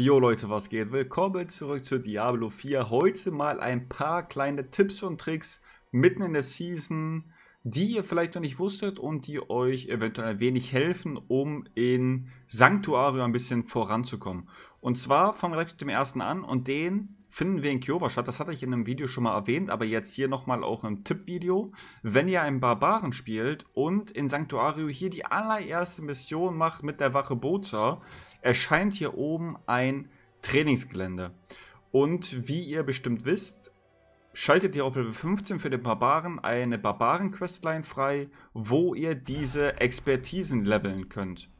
Jo Leute, was geht? Willkommen zurück zu Diablo 4. Heute mal ein paar kleine Tipps und Tricks mitten in der Season, die ihr vielleicht noch nicht wusstet und die euch eventuell ein wenig helfen, um in Sanctuario ein bisschen voranzukommen. Und zwar fangen wir gleich mit dem ersten an und den finden wir in Kyobastadt. Das hatte ich in einem Video schon mal erwähnt, aber jetzt hier nochmal auch im Tippvideo. Wenn ihr einen Barbaren spielt und in Sanctuario hier die allererste Mission macht mit der Wache Boza, erscheint hier oben ein Trainingsgelände. Und wie ihr bestimmt wisst, schaltet ihr auf Level 15 für den Barbaren eine Barbaren-Questline frei, wo ihr diese Expertisen leveln könnt.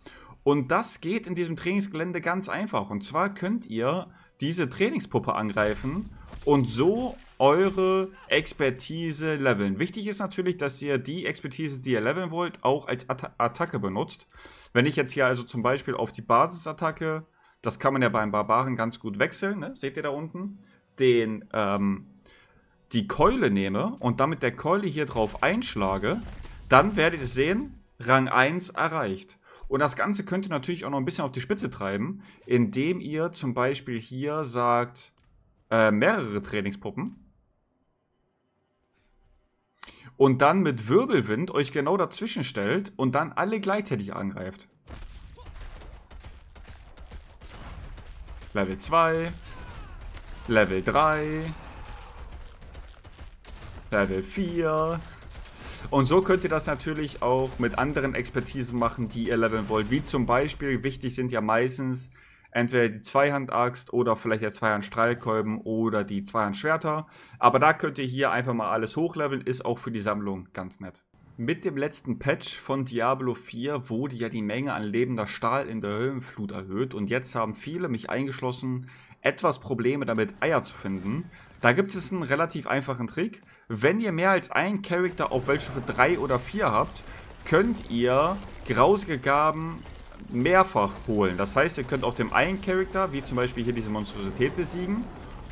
Und das geht in diesem Trainingsgelände ganz einfach. Und zwar könnt ihr diese Trainingspuppe angreifen und so eure Expertise leveln. Wichtig ist natürlich, dass ihr die Expertise, die ihr leveln wollt, auch als At Attacke benutzt. Wenn ich jetzt hier also zum Beispiel auf die Basisattacke, das kann man ja beim Barbaren ganz gut wechseln, ne? seht ihr da unten, den, ähm, die Keule nehme und damit der Keule hier drauf einschlage, dann werdet ihr sehen, Rang 1 erreicht. Und das Ganze könnt ihr natürlich auch noch ein bisschen auf die Spitze treiben, indem ihr zum Beispiel hier sagt, äh, mehrere Trainingspuppen. Und dann mit Wirbelwind euch genau dazwischen stellt und dann alle gleichzeitig angreift. Level 2. Level 3. Level 4. Und so könnt ihr das natürlich auch mit anderen Expertisen machen, die ihr leveln wollt. Wie zum Beispiel, wichtig sind ja meistens entweder die Zweihand-Axt oder vielleicht der zweihand strahlkolben oder die Zweihand-Schwerter. Aber da könnt ihr hier einfach mal alles hochleveln, ist auch für die Sammlung ganz nett. Mit dem letzten Patch von Diablo 4 wurde ja die Menge an lebender Stahl in der Höhlenflut erhöht und jetzt haben viele, mich eingeschlossen, etwas Probleme damit Eier zu finden. Da gibt es einen relativ einfachen Trick. Wenn ihr mehr als einen Charakter auf Weltstufe 3 oder 4 habt, könnt ihr grausige Gaben mehrfach holen. Das heißt, ihr könnt auf dem einen Charakter, wie zum Beispiel hier diese Monstrosität besiegen,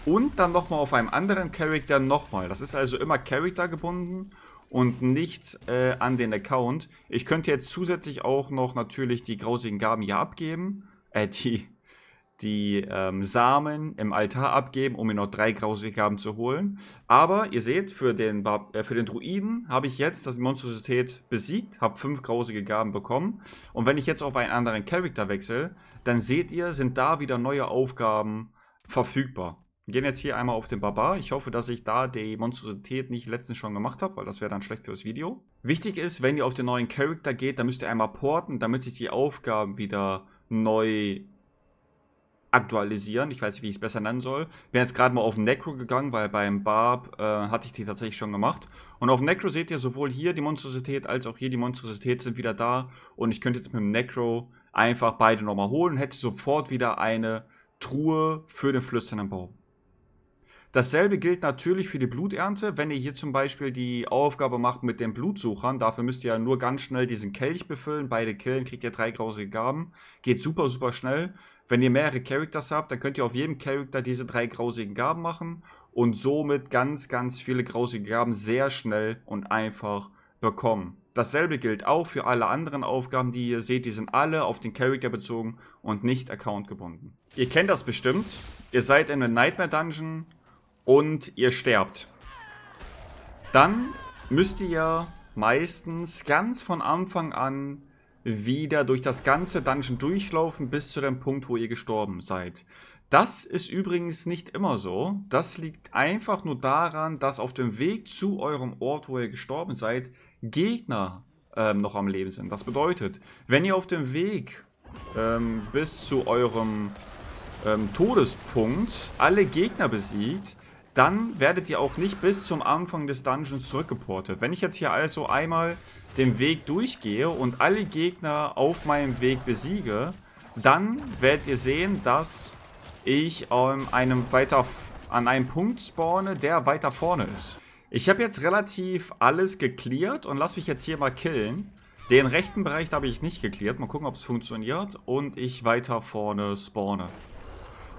und dann nochmal auf einem anderen Charakter nochmal. Das ist also immer Charakter gebunden und nicht äh, an den Account. Ich könnte jetzt zusätzlich auch noch natürlich die grausigen Gaben hier abgeben. Äh, die die ähm, Samen im Altar abgeben, um mir noch drei grausige Gaben zu holen. Aber ihr seht, für den, Bar äh, für den Druiden habe ich jetzt das Monstrosität besiegt, habe fünf grausige Gaben bekommen. Und wenn ich jetzt auf einen anderen Charakter wechsle, dann seht ihr, sind da wieder neue Aufgaben verfügbar. Wir gehen jetzt hier einmal auf den Barbar. Ich hoffe, dass ich da die Monstrosität nicht letztens schon gemacht habe, weil das wäre dann schlecht fürs Video. Wichtig ist, wenn ihr auf den neuen Charakter geht, dann müsst ihr einmal porten, damit sich die Aufgaben wieder neu aktualisieren. Ich weiß nicht, wie ich es besser nennen soll. Bin jetzt gerade mal auf Necro gegangen, weil beim Barb äh, hatte ich die tatsächlich schon gemacht. Und auf Necro seht ihr sowohl hier die Monstrosität als auch hier die Monstrosität sind wieder da. Und ich könnte jetzt mit dem Necro einfach beide nochmal holen und hätte sofort wieder eine Truhe für den flüsternden Baum. Dasselbe gilt natürlich für die Bluternte. Wenn ihr hier zum Beispiel die Aufgabe macht mit den Blutsuchern, dafür müsst ihr ja nur ganz schnell diesen Kelch befüllen. Beide killen, kriegt ihr drei grausige Gaben. Geht super, super schnell. Wenn ihr mehrere Characters habt, dann könnt ihr auf jedem Charakter diese drei grausigen Gaben machen und somit ganz, ganz viele grausige Gaben sehr schnell und einfach bekommen. Dasselbe gilt auch für alle anderen Aufgaben, die ihr seht. Die sind alle auf den Charakter bezogen und nicht Account gebunden. Ihr kennt das bestimmt. Ihr seid in einem Nightmare Dungeon und ihr sterbt. Dann müsst ihr meistens ganz von Anfang an wieder durch das ganze Dungeon durchlaufen bis zu dem Punkt, wo ihr gestorben seid. Das ist übrigens nicht immer so. Das liegt einfach nur daran, dass auf dem Weg zu eurem Ort, wo ihr gestorben seid, Gegner ähm, noch am Leben sind. Das bedeutet, wenn ihr auf dem Weg ähm, bis zu eurem ähm, Todespunkt alle Gegner besiegt, dann werdet ihr auch nicht bis zum Anfang des Dungeons zurückgeportet. Wenn ich jetzt hier also einmal den Weg durchgehe und alle Gegner auf meinem Weg besiege, dann werdet ihr sehen, dass ich ähm, einem weiter, an einem Punkt spawne, der weiter vorne ist. Ich habe jetzt relativ alles geklärt und lass mich jetzt hier mal killen. Den rechten Bereich habe ich nicht geklärt. Mal gucken, ob es funktioniert. Und ich weiter vorne spawne.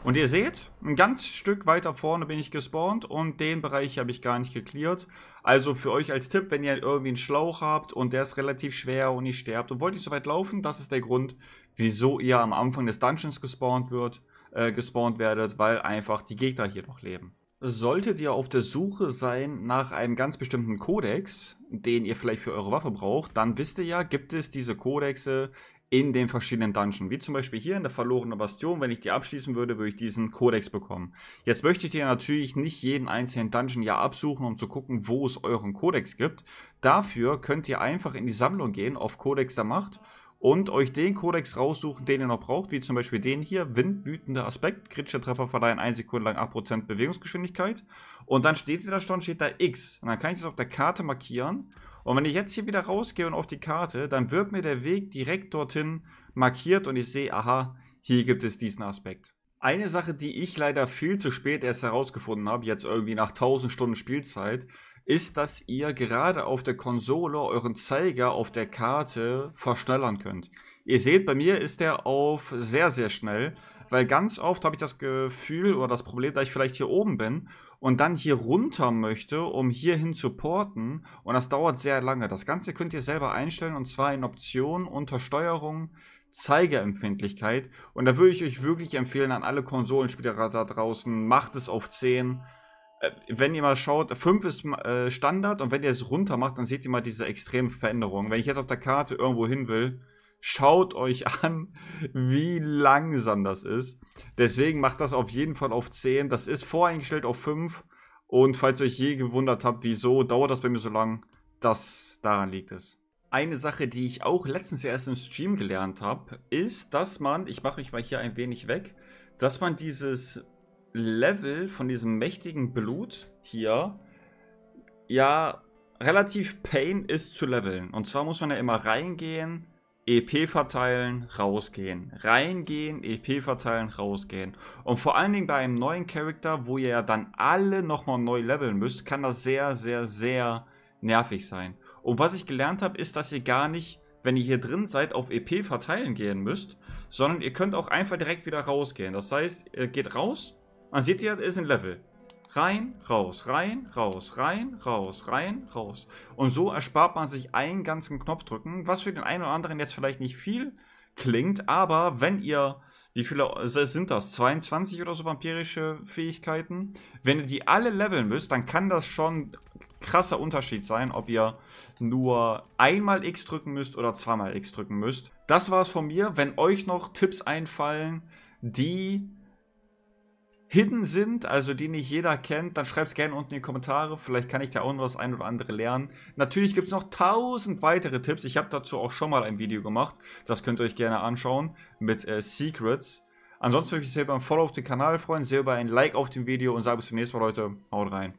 Und ihr seht, ein ganz Stück weiter vorne bin ich gespawnt und den Bereich habe ich gar nicht geklärt. Also für euch als Tipp, wenn ihr irgendwie einen Schlauch habt und der ist relativ schwer und ihr sterbt und wollt nicht so weit laufen, das ist der Grund, wieso ihr am Anfang des Dungeons gespawnt, wird, äh, gespawnt werdet, weil einfach die Gegner hier noch leben. Solltet ihr auf der Suche sein nach einem ganz bestimmten Kodex, den ihr vielleicht für eure Waffe braucht, dann wisst ihr ja, gibt es diese Kodexe in den verschiedenen Dungeons. Wie zum Beispiel hier in der verlorenen Bastion, wenn ich die abschließen würde, würde ich diesen Kodex bekommen. Jetzt möchtet ihr natürlich nicht jeden einzelnen Dungeon ja absuchen, um zu gucken, wo es euren Kodex gibt. Dafür könnt ihr einfach in die Sammlung gehen auf Kodex der Macht und euch den Kodex raussuchen, den ihr noch braucht, wie zum Beispiel den hier, Windwütender Aspekt, kritische Treffer verleihen 1 Sekunde lang 8% Bewegungsgeschwindigkeit und dann steht da, schon, steht da X und dann kann ich das auf der Karte markieren und wenn ich jetzt hier wieder rausgehe und auf die Karte, dann wird mir der Weg direkt dorthin markiert und ich sehe, aha, hier gibt es diesen Aspekt. Eine Sache, die ich leider viel zu spät erst herausgefunden habe, jetzt irgendwie nach 1000 Stunden Spielzeit, ist, dass ihr gerade auf der Konsole euren Zeiger auf der Karte verschnellern könnt. Ihr seht, bei mir ist der auf sehr, sehr schnell, weil ganz oft habe ich das Gefühl oder das Problem, dass ich vielleicht hier oben bin und dann hier runter möchte, um hier hin zu porten. Und das dauert sehr lange. Das Ganze könnt ihr selber einstellen und zwar in Optionen unter Steuerung. Zeigerempfindlichkeit und da würde ich euch wirklich empfehlen an alle Konsolenspieler da draußen, macht es auf 10, äh, wenn ihr mal schaut, 5 ist äh, Standard und wenn ihr es runter macht, dann seht ihr mal diese extreme Veränderung. Wenn ich jetzt auf der Karte irgendwo hin will, Schaut euch an, wie langsam das ist. Deswegen macht das auf jeden Fall auf 10. Das ist voreingestellt auf 5. Und falls ihr euch je gewundert habt, wieso dauert das bei mir so lang, das daran liegt es. Eine Sache, die ich auch letztens erst im Stream gelernt habe, ist, dass man, ich mache mich mal hier ein wenig weg, dass man dieses Level von diesem mächtigen Blut hier, ja, relativ pain ist zu leveln. Und zwar muss man ja immer reingehen, EP verteilen, rausgehen. Reingehen, EP verteilen, rausgehen. Und vor allen Dingen bei einem neuen Charakter, wo ihr ja dann alle nochmal neu leveln müsst, kann das sehr, sehr, sehr nervig sein. Und was ich gelernt habe, ist, dass ihr gar nicht, wenn ihr hier drin seid, auf EP verteilen gehen müsst, sondern ihr könnt auch einfach direkt wieder rausgehen. Das heißt, ihr geht raus, dann seht ihr, ist ein Level rein, raus, rein, raus, rein, raus, rein, raus. Und so erspart man sich einen ganzen Knopfdrücken, was für den einen oder anderen jetzt vielleicht nicht viel klingt, aber wenn ihr, wie viele sind das? 22 oder so vampirische Fähigkeiten? Wenn ihr die alle leveln müsst, dann kann das schon krasser Unterschied sein, ob ihr nur einmal X drücken müsst oder zweimal X drücken müsst. Das war es von mir. Wenn euch noch Tipps einfallen, die hidden sind, also die nicht jeder kennt, dann schreibt es gerne unten in die Kommentare. Vielleicht kann ich da auch noch das ein oder andere lernen. Natürlich gibt es noch tausend weitere Tipps. Ich habe dazu auch schon mal ein Video gemacht. Das könnt ihr euch gerne anschauen mit äh, Secrets. Ansonsten würde ich mich sehr über ein Follow auf den Kanal freuen, sehr über ein Like auf dem Video und sage bis zum nächsten Mal, Leute. Haut rein.